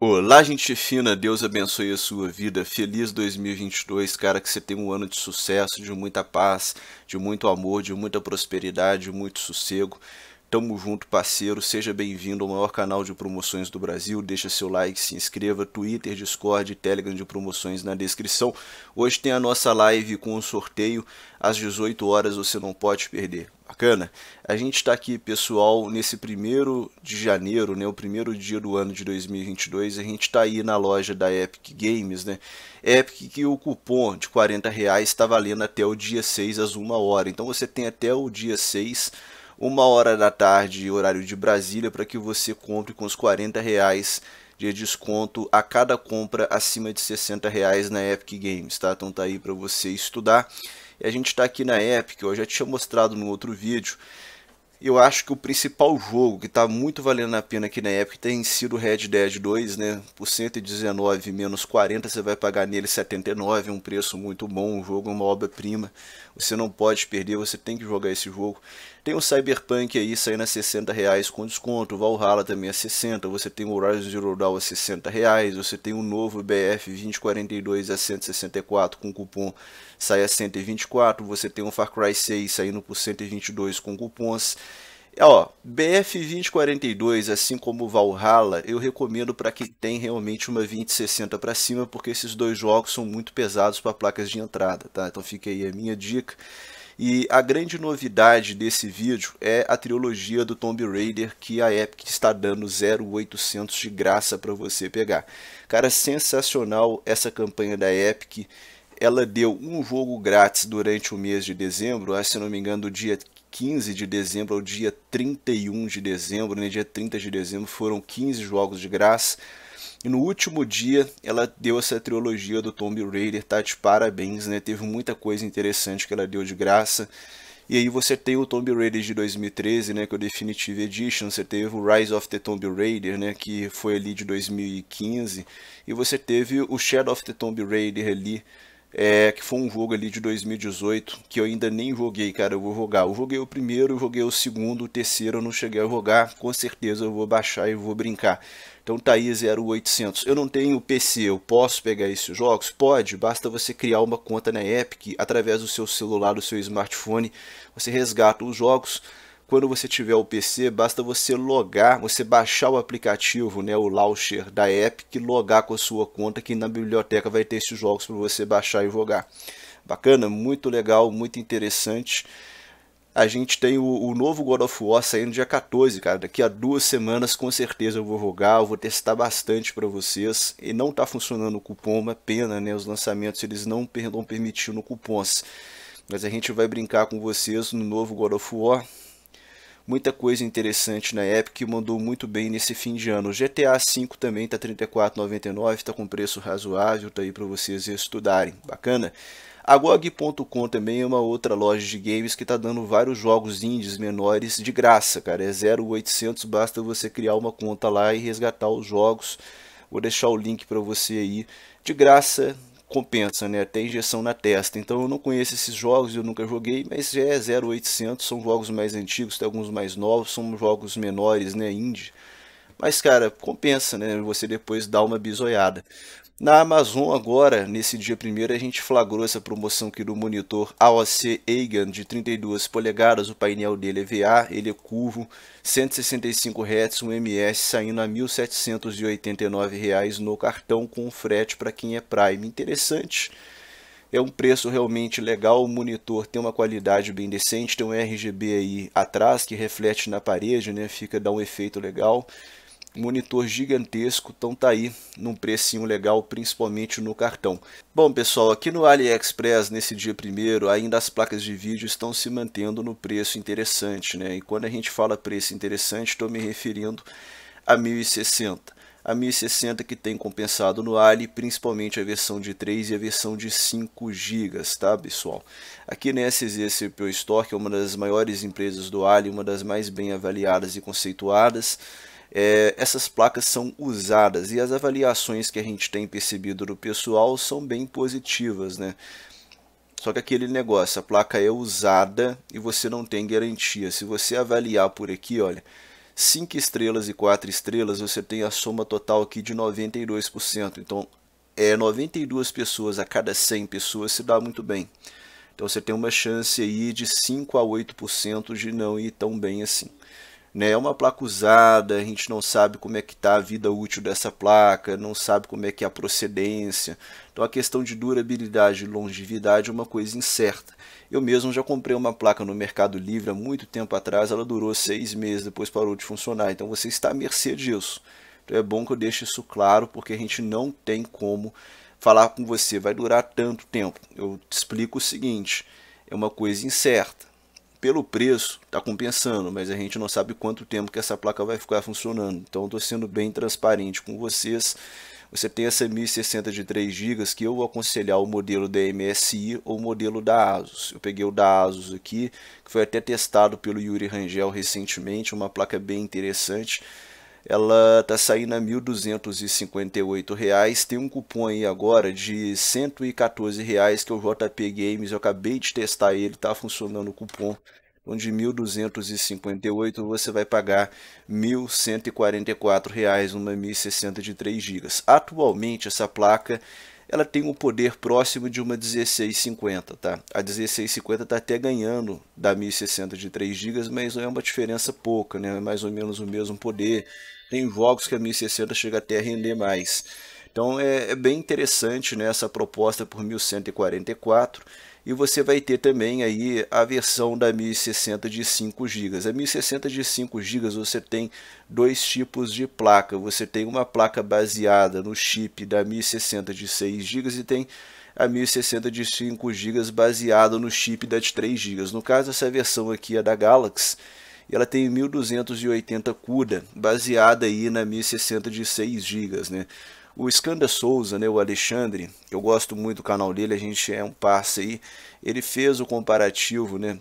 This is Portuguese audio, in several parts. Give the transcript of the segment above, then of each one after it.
Olá, gente fina, Deus abençoe a sua vida. Feliz 2022, cara, que você tenha um ano de sucesso, de muita paz, de muito amor, de muita prosperidade, de muito sossego, Tamo junto, parceiro. Seja bem-vindo ao maior canal de promoções do Brasil. Deixa seu like, se inscreva. Twitter, Discord, Telegram de promoções na descrição. Hoje tem a nossa live com o sorteio às 18 horas. Você não pode perder. Bacana? A gente está aqui, pessoal, nesse primeiro de janeiro, né, o primeiro dia do ano de 2022. A gente está aí na loja da Epic Games, né? Epic que o cupom de 40 reais está valendo até o dia 6 às 1 hora. Então você tem até o dia 6 uma hora da tarde, horário de Brasília, para que você compre com os 40 reais de desconto a cada compra acima de 60 reais na Epic Games, tá? Então tá aí para você estudar. E a gente está aqui na Epic, eu já tinha mostrado no outro vídeo. Eu acho que o principal jogo que está muito valendo a pena aqui na Epic tem sido Red Dead 2, né? Por 119 menos 40 você vai pagar nele 79, um preço muito bom, um jogo, é uma obra-prima. Você não pode perder, você tem que jogar esse jogo. Tem o Cyberpunk aí saindo a 60 reais com desconto, o Valhalla também a 60, você tem o Horizon Zero Dawn a 60 reais, você tem o novo BF 2042 a 164 com cupom sai a 124, você tem o Far Cry 6 saindo por 122 com cupons Ó, BF2042, assim como Valhalla, eu recomendo para quem tem realmente uma 2060 para cima, porque esses dois jogos são muito pesados para placas de entrada, tá? Então fica aí a minha dica. E a grande novidade desse vídeo é a trilogia do Tomb Raider que a Epic está dando 0800 de graça para você pegar. Cara, sensacional essa campanha da Epic. Ela deu um jogo grátis durante o mês de dezembro, ah, se não me engano, do dia 15 de dezembro ao dia 31 de dezembro. No né, dia 30 de dezembro foram 15 jogos de graça. E no último dia ela deu essa trilogia do Tomb Raider, tá de parabéns, né? Teve muita coisa interessante que ela deu de graça. E aí você tem o Tomb Raider de 2013, né, que é o Definitive Edition, você teve o Rise of the Tomb Raider, né, que foi ali de 2015, e você teve o Shadow of the Tomb Raider ali é, que foi um jogo ali de 2018 que eu ainda nem joguei, cara. Eu vou jogar. Eu joguei o primeiro, eu joguei o segundo, o terceiro eu não cheguei a jogar. Com certeza eu vou baixar e vou brincar. Então tá aí 0800. Eu não tenho PC, eu posso pegar esses jogos? Pode, basta você criar uma conta na Epic através do seu celular, do seu smartphone. Você resgata os jogos quando você tiver o PC, basta você logar, você baixar o aplicativo, né, o launcher da Epic, logar com a sua conta, que na biblioteca vai ter esses jogos para você baixar e jogar. Bacana, muito legal, muito interessante a gente tem o, o, novo God of War saindo dia 14, cara. Daqui a duas semanas, com certeza, eu vou jogar, eu vou testar bastante para vocês. E não tá funcionando o cupom, uma pena, né? Os lançamentos eles não estão permitindo cupons. Mas a gente vai brincar com vocês no novo God of War muita coisa interessante na Epic e mandou muito bem nesse fim de ano. O GTA V também está R$ 34,99, está com preço razoável, está aí para vocês estudarem, bacana? A GOG.com também é uma outra loja de games que está dando vários jogos indies menores de graça, cara. É 0800, basta você criar uma conta lá e resgatar os jogos. Vou deixar o link para você aí de graça compensa, né? Até injeção na testa. Então eu não conheço esses jogos, eu nunca joguei, mas é 0800, são jogos mais antigos, tem alguns mais novos, são jogos menores, né, indie. Mas cara, compensa, né? Você depois dá uma bisoiada. Na Amazon agora, nesse dia primeiro, a gente flagrou essa promoção aqui do monitor AOC Eigen de 32 polegadas, o painel dele é VA, ele é curvo, 165 Hz, um ms saindo a R$ 1.789 no cartão com frete para quem é Prime. Interessante. É um preço realmente legal, o monitor tem uma qualidade bem decente, tem um RGB aí atrás que reflete na parede, né? Fica dá um efeito legal monitor gigantesco, então tá aí num precinho legal, principalmente no cartão. Bom pessoal, aqui no AliExpress nesse dia primeiro, ainda as placas de vídeo estão se mantendo no preço interessante, né? E quando a gente fala preço interessante, estou me referindo a 1060 a 1060 que tem compensado no Ali, principalmente a versão de 3 e a versão de 5 GB, tá pessoal? Aqui na SZ Store, que é uma das maiores empresas do Ali, uma das mais bem avaliadas e conceituadas, é, essas placas são usadas e as avaliações que a gente tem percebido do pessoal são bem positivas, né? Só que aquele negócio, a placa é usada e você não tem garantia. Se você avaliar por aqui, olha, 5 estrelas e 4 estrelas, você tem a soma total aqui de 92%. Então, é 92 pessoas a cada 100 pessoas se dá muito bem. Então, você tem uma chance aí de 5 a 8% de não ir tão bem assim né? É uma placa usada, a gente não sabe como é que está a vida útil dessa placa, não sabe como é que é a procedência. Então a questão de durabilidade e longevidade é uma coisa incerta. Eu mesmo já comprei uma placa no Mercado Livre há muito tempo atrás, ela durou seis meses, depois parou de funcionar. Então você está à mercê disso. Então é bom que eu deixe isso claro, porque a gente não tem como falar com você, vai durar tanto tempo. Eu te explico o seguinte, é uma coisa incerta pelo preço está compensando, mas a gente não sabe quanto tempo que essa placa vai ficar funcionando. Então estou sendo bem transparente com vocês. Você tem essa 1060 de 3 GB que eu vou aconselhar o modelo da MSI ou o modelo da ASUS. Eu peguei o da ASUS aqui, que foi até testado pelo Yuri Rangel recentemente, uma placa bem interessante ela está saindo a R$ 1.258. Tem um cupom aí agora de R$ 114,00, que é o JP Games. Eu acabei de testar ele, está funcionando o cupom. Então de R$ 1.258 você vai pagar R$ 1.144,00, uma 1060 de 3 GB. Atualmente essa placa ela tem um poder próximo de uma 1650, tá? A 1650 está até ganhando da 1060 de 3 GB, mas não é uma diferença pouca, né? É mais ou menos o mesmo poder. Tem jogos que a 1060 chega até a render mais. Então é, é bem interessante né, essa proposta por 1144 e você vai ter também aí a versão da 1060 de 5 GB. A 1060 de 5 GB você tem dois tipos de placa. Você tem uma placa baseada no chip da 1060 de 6 GB e tem a 1060 de 5 GB baseada no chip da de 3 GB. No caso, essa versão aqui é da Galaxy e ela tem 1280 CUDA, baseada aí na 1060 de 6 GB, né? O Skanda Souza, né, o Alexandre, eu gosto muito do canal dele, a gente é um parça aí. Ele fez o comparativo, né,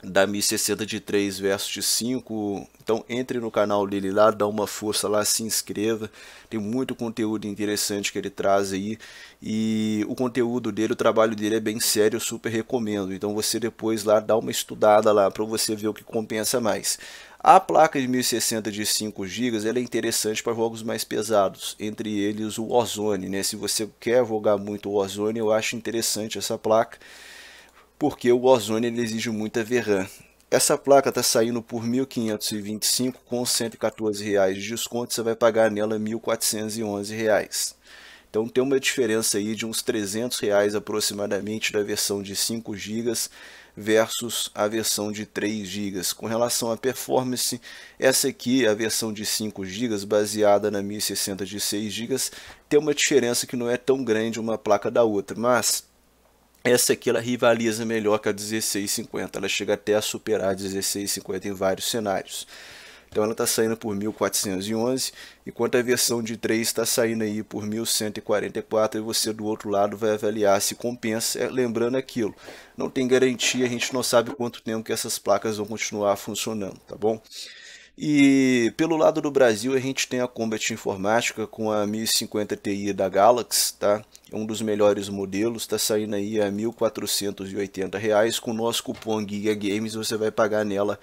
da Mi 60 de 3 versus de 5. Então entre no canal dele lá, dá uma força lá, se inscreva. Tem muito conteúdo interessante que ele traz aí. E o conteúdo dele, o trabalho dele é bem sério, eu super recomendo. Então você depois lá dá uma estudada lá para você ver o que compensa mais. A placa de 1060 de 5 GB ela é interessante para jogos mais pesados, entre eles o ozone Né? Se você quer jogar muito o ozone eu acho interessante essa placa, porque o ozone ele exige muita VRAM. Essa placa está saindo por R$ 1.525 com R$ 114,00 reais de desconto, você vai pagar nela R$ 1.411. Reais. Então tem uma diferença aí de uns 300 reais aproximadamente da versão de 5 GB versus a versão de 3 GB. Com relação à performance, essa aqui, a versão de 5 GB, baseada na 1060 de 6 GB, tem uma diferença que não é tão grande uma placa da outra, mas essa aqui ela rivaliza melhor que a 1650, ela chega até a superar a 1650 em vários cenários. Então ela está saindo por 1411, enquanto a versão de 3 está saindo aí por 1144 e você do outro lado vai avaliar se compensa, é, lembrando aquilo. Não tem garantia, a gente não sabe quanto tempo que essas placas vão continuar funcionando, tá bom? E pelo lado do Brasil, a gente tem a Combat Informática com a 1050 Ti da Galaxy, tá? É um dos melhores modelos, está saindo aí a R$ 1.480, reais. com o nosso cupom Giga Games você vai pagar nela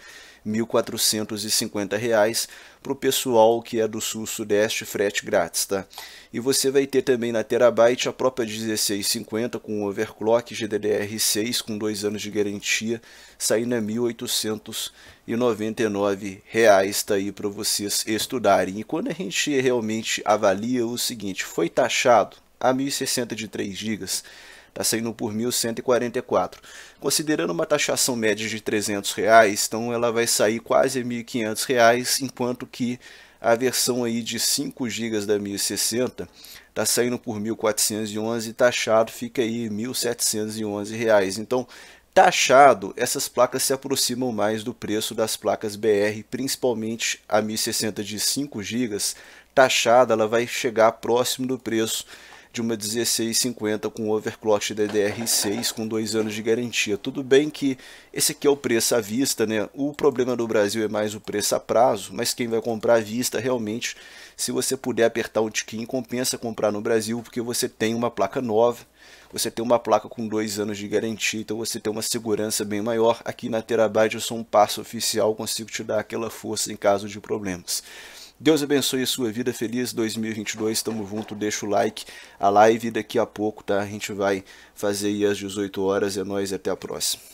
R$ 1.450 para o pessoal que é do sul-sudeste, frete grátis, tá? E você vai ter também na Terabyte a própria 1650 com overclock GDDR6 com dois anos de garantia, saindo a R$ 1.899, tá aí para vocês estudarem. E quando a gente realmente avalia o seguinte, foi taxado a 1.060 de 3 GB, está saindo por 1.144. Considerando uma taxação média de 300 reais, então ela vai sair quase 1.500 reais, enquanto que a versão aí de 5 GB da 1060 está saindo por 1.411 taxado fica aí 1.711 reais. Então taxado, essas placas se aproximam mais do preço das placas BR, principalmente a 1060 de 5 GB, taxada ela vai chegar próximo do preço de uma 1650 com overclock DDR6 com dois anos de garantia. Tudo bem que esse aqui é o preço à vista, né? O problema do Brasil é mais o preço a prazo, mas quem vai comprar à vista realmente, se você puder apertar o tiquinho, compensa comprar no Brasil porque você tem uma placa nova você tem uma placa com dois anos de garantia, então você tem uma segurança bem maior. Aqui na Terabyte eu sou um passo oficial, consigo te dar aquela força em caso de problemas. Deus abençoe a sua vida. Feliz 2022. Tamo junto. Deixa o like. A live daqui a pouco, tá? A gente vai fazer aí às 18 horas. É nóis. Até a próxima.